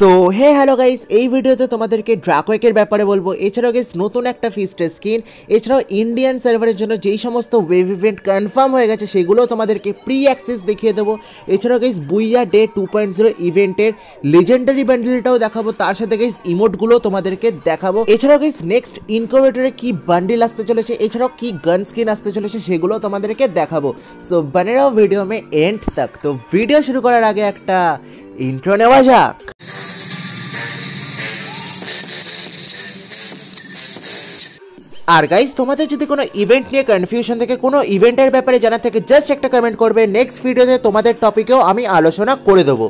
so hey hello guys এই ভিডিওতে তোমাদেরকে ড্রাকোয়েকের ব্যাপারে বলবো এছাড়াও গাইস নতুন একটা ফিস্টের স্কিন এছাড়াও ইন্ডিয়ান সার্ভারের জন্য যেই সমস্ত ওয়েভ ইভেন্ট কনফার্ম হয়ে গেছে সেগুলো তোমাদেরকে প্রি অ্যাক্সেস দেখিয়ে দেবো এছাড়াও guys Booyah day two point zero ইভেন্টের লেজেন্ডারি ব্যান্ডেলটাও দেখাবো তার সাথে গাইস ইমোটগুলো তোমাদেরকে দেখাবো এছাড়াও গাইস নেক্সট ইনকোভেটরে কি বান্ডিল আসতে চলেছে এছাড়াও কি গান স্কিন আসতে চলেছে সেগুলো তোমাদেরকে দেখাবো সো বানেরাও ভিডিও মে এন্ড তাক তো ভিডিও শুরু করার আগে একটা ইন্ট্রো নেওয়া যাক আর গাইজ তোমাদের যদি কোনো ইভেন্ট নিয়ে কনফিউশন থেকে কোনো ইভেন্টের ব্যাপারে জানার থাকে জাস্ট একটা কমেন্ট করবে নেক্সট ভিডিওতে তোমাদের টপিকেও আমি আলোচনা করে দেবো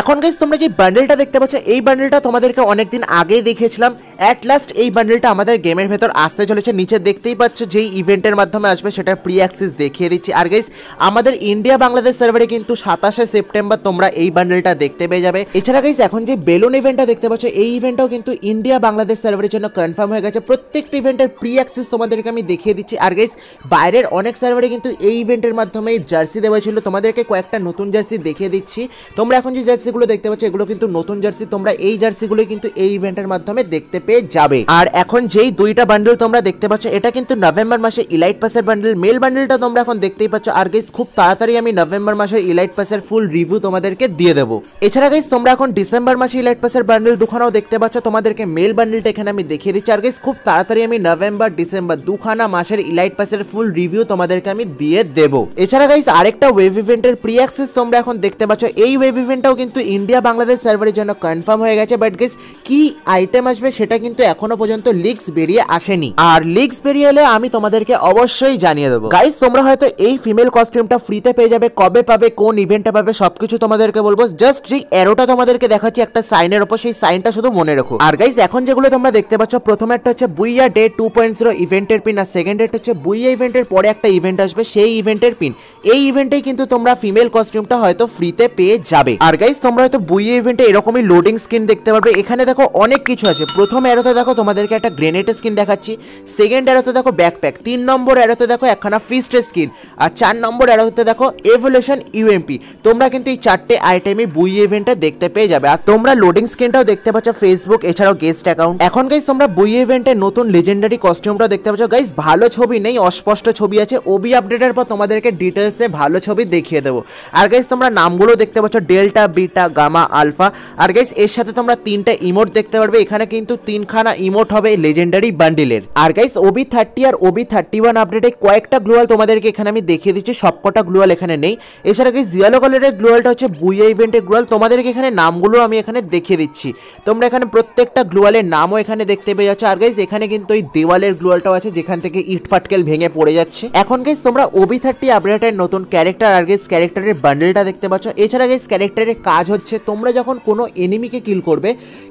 এখন গাইজ তোমরা যে বান্ডেলটা দেখতে পাচ্ছ এই বান্ডেলটা তোমাদেরকে অনেকদিন আগে দেখেছিলাম অ্যাট লাস্ট এই বান্ডেলটা আমাদের গেমের ভেতর আসতে চলেছে নিচে দেখতেই পাচ্ছ যেই ইভেন্টের মাধ্যমে আসবে সেটা প্রি অ্যাক্সেস দেখিয়ে দিচ্ছি আর গাইজ আমাদের ইন্ডিয়া বাংলাদেশ সার্ভারে কিন্তু সাতাশে সেপ্টেম্বর তোমরা এই বান্ডেলটা দেখতে পেয়ে যাবে এছাড়া গাইজ এখন যে বেলুন ইভেন্টটা দেখতে পাচ্ছ এই ইভেন্টটাও কিন্তু ইন্ডিয়া বাংলাদেশ সার্ভারের জন্য কনফার্ম হয়ে গেছে প্রত্যেকটা ইভেন্টের প্রি অ্যাক্সেস তোমাদেরকে আমি দেখিয়ে দিচ্ছি আর গাইজ বাইরের অনেক সার্ভারে কিন্তু এই ইভেন্টের মাধ্যমে জার্সি দেওয়া ছিল তোমাদেরকে কয়েকটা নতুন জার্সি দেখিয়ে দিচ্ছি তোমরা এখন যে জার্সি জার্সিগুলো দেখতে পাচ্ছ এগুলো কিন্তু নতুন জার্সি তোমরা এই জার্সিগুলো কিন্তু এই ইভেন্টের মাধ্যমে দেখতে পেয়ে যাবে আর এখন যেই দুইটা বান্ডেল তোমরা দেখতে পাচ্ছ এটা কিন্তু নভেম্বর মাসে ইলাইট পাসের বান্ডেল মেল বান্ডেলটা তোমরা এখন দেখতেই পাচ্ছ আর গাইস খুব তাড়াতাড়ি আমি নভেম্বর মাসের ইলাইট পাসের ফুল রিভিউ তোমাদেরকে দিয়ে দেবো এছাড়া গাইস তোমরা এখন ডিসেম্বর মাসে ইলাইট পাসের বান্ডেল দুখানাও দেখতে পাচ্ছ তোমাদেরকে মেল বান্ডেলটা এখানে আমি দেখিয়ে দিচ্ছি আর গাইস খুব তাড়াতাড়ি আমি নভেম্বর ডিসেম্বর দুখানা মাসের ইলাইট পাসের ফুল রিভিউ তোমাদেরকে আমি দিয়ে দেবো এছাড়া গাইস আরেকটা ওয়েভ ইভেন্টের প্রি অ্যাক্সেস তোমরা এখন দেখতে পাচ্ছ এই ওয়েভ ইভেন্টটাও কিন্তু কিন্তু ইন্ডিয়া বাংলাদেশ সার্ভারের জন্য কনফার্ম হয়ে গেছে বাট গেস কি আইটেম আসবে সেটা কিন্তু এখনো পর্যন্ত লিক্স বেরিয়ে আসেনি আর লিক্স বেরিয়ে এলে আমি তোমাদেরকে অবশ্যই জানিয়ে দেবো গাইস তোমরা হয়তো এই ফিমেল কস্টিউমটা ফ্রিতে পেয়ে যাবে কবে পাবে কোন ইভেন্টে পাবে সবকিছু তোমাদেরকে বলবো জাস্ট যে এরোটা তোমাদেরকে দেখাচ্ছি একটা সাইনের ওপর সেই সাইনটা শুধু মনে রেখো আর গাইস এখন যেগুলো তোমরা দেখতে পাচ্ছ প্রথম একটা হচ্ছে Booyah day two point zero ইভেন্টের পিন আর সেকেন্ড ডেট হচ্ছে বুইয়া ইভেন্টের পরে একটা ইভেন্ট আসবে সেই ইভেন্টের পিন এই ইভেন্টে কিন্তু তোমরা ফিমেল কস্টিউমটা হয়তো ফ্রিতে পেয়ে যাবে আর গাইস তোমরা হয়তো বইয়ে ইভেন্টে এরকমই লোডিং স্ক্রিন দেখতে পারবে এখানে দেখো অনেক কিছু আছে প্রথম অ্যারোতে দেখো তোমাদেরকে একটা গ্রেনেড স্কিন দেখাচ্ছি সেকেন্ড অ্যারোতে দেখো ব্যাকপ্যাক তিন নম্বর অ্যারোতে দেখো একখানা ফিস্টের স্কিন আর চার নম্বর অ্যারোতে দেখো এভলিউশন ইউএমপি তোমরা কিন্তু এই চারটে আইটেমই বইয়ে ইভেন্টে দেখতে পেয়ে যাবে আর তোমরা লোডিং স্ক্রিনটাও দেখতে পাচ্ছ ফেসবুক এছাড়াও গেস্ট অ্যাকাউন্ট এখন গাইজ তোমরা বইয়ে ইভেন্টে নতুন লেজেন্ডারি কস্টিউমটাও দেখতে পাচ্ছ গাইজ ভালো ছবি নেই অস্পষ্ট ছবি আছে ওবি আপডেটের পর তোমাদেরকে ডিটেলসে ভালো ছবি দেখিয়ে দেবো আর গাইজ তোমরা নামগুলো দেখতে পাচ্ছ delta beat beta gamma alpha আর গাইস এর সাথে তোমরা তিনটা ইমোট দেখতে পারবে এখানে কিন্তু তিনখানা ইমোট হবে লেজেন্ডারি বান্ডিলের আর গাইস ওবি থার্টি আর ওবি থার্টি ওয়ান আপডেটে কয়েকটা গ্লোয়াল তোমাদেরকে এখানে আমি দেখিয়ে দিচ্ছি সবকটা গ্লোয়াল এখানে নেই এছাড়া গাইস জিয়ালো কালারের গ্লোয়ালটা হচ্ছে বুইয়া ইভেন্টের গ্লোয়াল তোমাদেরকে এখানে নামগুলো আমি এখানে দেখিয়ে দিচ্ছি তোমরা এখানে প্রত্যেকটা গ্লোয়ালের নামও এখানে দেখতে পেয়ে যাচ্ছ আর গাইস এখানে কিন্তু ওই দেওয়ালের গ্লোয়ালটাও আছে যেখান থেকে ইট পাটকেল ভেঙে পড়ে যাচ্ছে এখন গাইস তোমরা ওবি থার্টি আপডেটের নতুন ক্যারেক্টার আর গাইস ক্যারেক্টারের বান্ডেলটা দেখতে পাচ্ছ এছাড়া গাইস ক্যারেক্টারের কাজ হচ্ছে তোমরা যখন কোনো এনিমিকে কিল করবে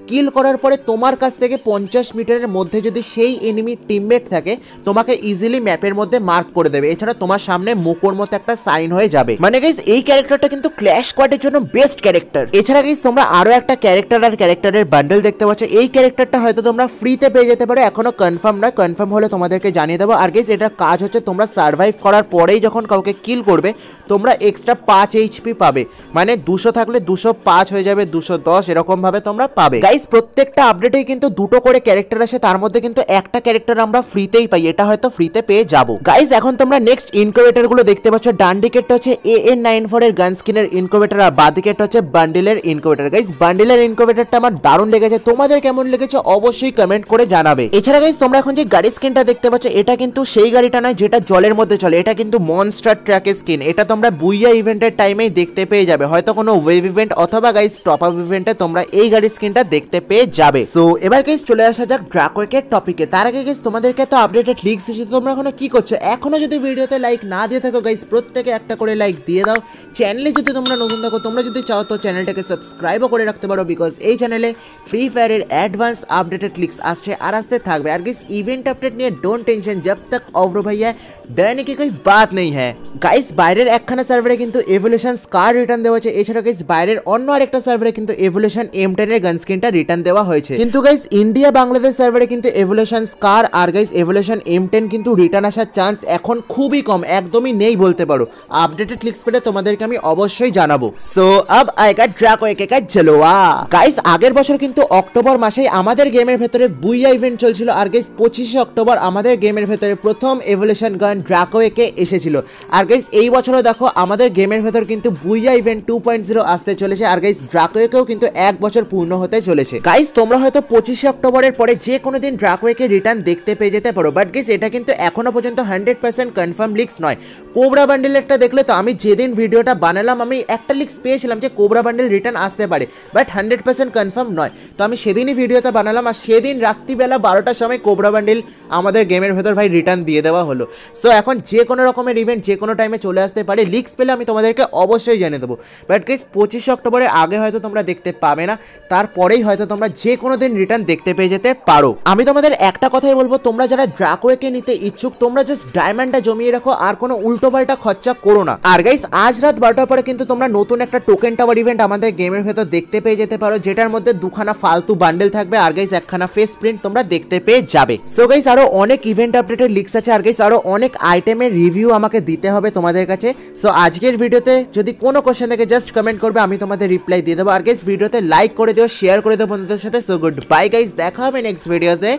কিল করার পরে তোমার কাছ থেকে পঞ্চাশ মিটারের মধ্যে যদি সেই এনিমি টিমমেট থাকে তোমাকে ইজিলি ম্যাপের মধ্যে মার্ক করে দেবে এছাড়া তোমার সামনে মুকোর মতো একটা সাইন হয়ে যাবে মানে গাইজ এই ক্যারেক্টারটা কিন্তু ক্ল্যাশ স্কোয়াডের জন্য বেস্ট ক্যারেক্টার এছাড়া গাইজ তোমরা আরও একটা ক্যারেক্টার আর ক্যারেক্টারের বান্ডেল দেখতে পাচ্ছ এই ক্যারেক্টারটা হয়তো তোমরা ফ্রিতে পেয়ে যেতে পারো এখনও কনফার্ম না কনফার্ম হলে তোমাদেরকে জানিয়ে দেবো আর গেস এটা কাজ হচ্ছে তোমরা সার্ভাইভ করার পরেই যখন কাউকে কিল করবে তোমরা এক্সট্রা পাঁচ এইচপি পাবে মানে দুশো থাকলে দুশো পাঁচ হয়ে যাবে দুশো দশ ভাবে তোমরা পাবে গাইস প্রত্যেকটা আপডেটেই কিন্তু দুটো করে ক্যারেক্টার আসে তার মধ্যে কিন্তু একটা ক্যারেক্টার আমরা ফ্রিতেই পাই এটা হয়তো ফ্রি তে পেয়ে যাব গাইস এখন তোমরা নেক্সট ইনকোভেটার গুলো দেখতে পাচ্ছ ডান দিকেরটা হচ্ছে এ নাইন ফোর এর গান স্কিনের ইনকোভেটার আর বা দিকেরটা হচ্ছে বান্ডিলের ইনকোভেটার গাইস বান্ডিলের ইনকোভেটারটা আমার দারুণ লেগেছে তোমাদের কেমন লেগেছে অবশ্যই কমেন্ট করে জানাবে এছাড়া গাইস তোমরা এখন যে গাড়ির স্কিনটা দেখতে পাচ্ছ এটা কিন্তু সেই গাড়িটা নয় যেটা জলের মধ্যে চলে এটা কিন্তু মনস্টার ট্র্যাকের স্কিন এটা তোমরা বুইয়া ইভেন্টের টাইমেই দেখতে পেয়ে যাবে হয়তো কোনো ওয়েভ ইভেন্ট অথবা গাইস টপ আপ ইভেন্টে তোমরা এই গাড়ির স্ক্রিনটা দেখতে পেয়ে যাবে সো এবার গাইস চলে আসা যাক ড্রাকোয়েকের টপিকে তার আগে গাইস তোমাদেরকে তো আপডেটেড লিক্স এসেছে তোমরা এখনো কি করছো এখনো যদি ভিডিওতে লাইক না দিয়ে থাকো গাইস প্রত্যেকে একটা করে লাইক দিয়ে দাও চ্যানেলে যদি তোমরা নতুন থাকো তোমরা যদি চাও তো চ্যানেলটাকে সাবস্ক্রাইবও করে রাখতে পারো বিকজ এই চ্যানেলে ফ্রি ফায়ারের অ্যাডভান্স আপডেটেড লিক্স আসছে আর আসতে থাকবে আর গাইস ইভেন্ট আপডেট নিয়ে ডোন্ট টেনশন জব তক অভ্র ভাইয়া দেয়নি কি কোনো বাদ নেই হ্যাঁ গাইস বাইরের একখানা সার্ভারে কিন্তু এভলিউশন স্কার রিটার্ন দেওয়া হয়েছে এছাড়া গাইস বাইরের অন্য আরেকটা সার্ভারে কিন্তু এভলিউশন এম টেনের গান স্ক্রিনটা রিটার্ন দেওয়া হয়েছে কিন্তু গাইস ইন্ডিয়া বাংলাদেশ সার্ভারে কিন্তু এভলিউশন স্কার আর গাইস এভলিউশন এম টেন কিন্তু রিটার্ন আসার চান্স এখন খুবই কম একদমই নেই বলতে পারো আপডেটেড ক্লিক্স পেলে তোমাদেরকে আমি অবশ্যই জানাবো সো আব ড্রাক ড্রাকো কা জলোয়া গাইস আগের বছর কিন্তু অক্টোবর মাসেই আমাদের গেমের ভেতরে বুইয়া ইভেন্ট চলছিল আর গাইস পঁচিশে অক্টোবর আমাদের গেমের ভেতরে প্রথম এভলিউশন গান ড্রাকো একে এসেছিল আর গাইস এই বছরও দেখো আমাদের গেমের ভেতর কিন্তু Booyah event two point zero আসতে চলেছে আর গাইস ড্রাকো একেও কিন্তু এক বছর পূর্ণ হতে চলেছে গাইস তোমরা হয়তো পঁচিশে অক্টোবরের পরে যে কোনো দিন ড্রাকো একে রিটার্ন দেখতে পেয়ে যেতে পারো বাট গাইস এটা কিন্তু এখনো পর্যন্ত হান্ড্রেড পার্সেন্ট কনফার্ম লিক্স নয় কোবরা একটা দেখলে তো আমি যেদিন ভিডিওটা বানালাম আমি একটা লিক্স পেয়েছিলাম যে কোবরা বান্ডেল রিটার্ন আসতে পারে বাট হান্ড্রেড পার্সেন্ট কনফার্ম নয় তো আমি সেদিনই ভিডিওটা বানালাম আর সেদিন রাত্রিবেলা বারোটার সময় কোবরা বান্ডেল আমাদের গেমের ভেতর ভাই রিটার্ন দিয়ে দেওয়া হলো সো এখন যে কোনো রকমের ইভেন্ট যে কোনো টাইমে চলে আসতে পারে লিক্স পেলে আমি তোমাদেরকে অবশ্যই জানিয়ে দেবো বাট গাইস পঁচিশে অক্টোবরের আগে হয়তো তোমরা দেখতে পাবে না তারপরেই হয়তো তোমরা যে কোনো দিন রিটার্ন দেখতে পেয়ে যেতে পারো আমি তোমাদের একটা কথাই বলবো তোমরা যারা ড্রাকওয়েকে নিতে ইচ্ছুক তোমরা জাস্ট ডায়মন্ডটা জমিয়ে রাখো আর কোনো উল্টোপাল্টা খরচা করো না আর গাইস আজ রাত বারোটার পরে কিন্তু তোমরা নতুন একটা টোকেন টাওয়ার ইভেন্ট আমাদের গেমের ভেতর দেখতে পেয়ে যেতে পারো যেটার মধ্যে দুখানা ফালতু বান্ডেল থাকবে আর গাইস একখানা ফেস প্রিন্ট তোমরা দেখতে পেয়ে যাবে সো গাইস আরো অনেক ইভেন্ট আপডেটের লিক্স আছে আর গাইস আরো অনেক প্রত্যেক আইটেমের রিভিউ আমাকে দিতে হবে তোমাদের কাছে সো আজকের ভিডিওতে যদি কোনো কোশ্চেন থেকে জাস্ট কমেন্ট করবে আমি তোমাদের রিপ্লাই দিয়ে দেবো আর গাইজ ভিডিওতে লাইক করে দিও শেয়ার করে দেবো বন্ধুদের সাথে সো গুড বাই গাইজ দেখা হবে নেক্সট ভিডিওতে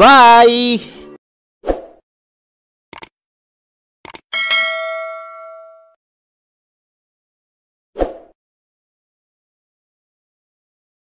বাই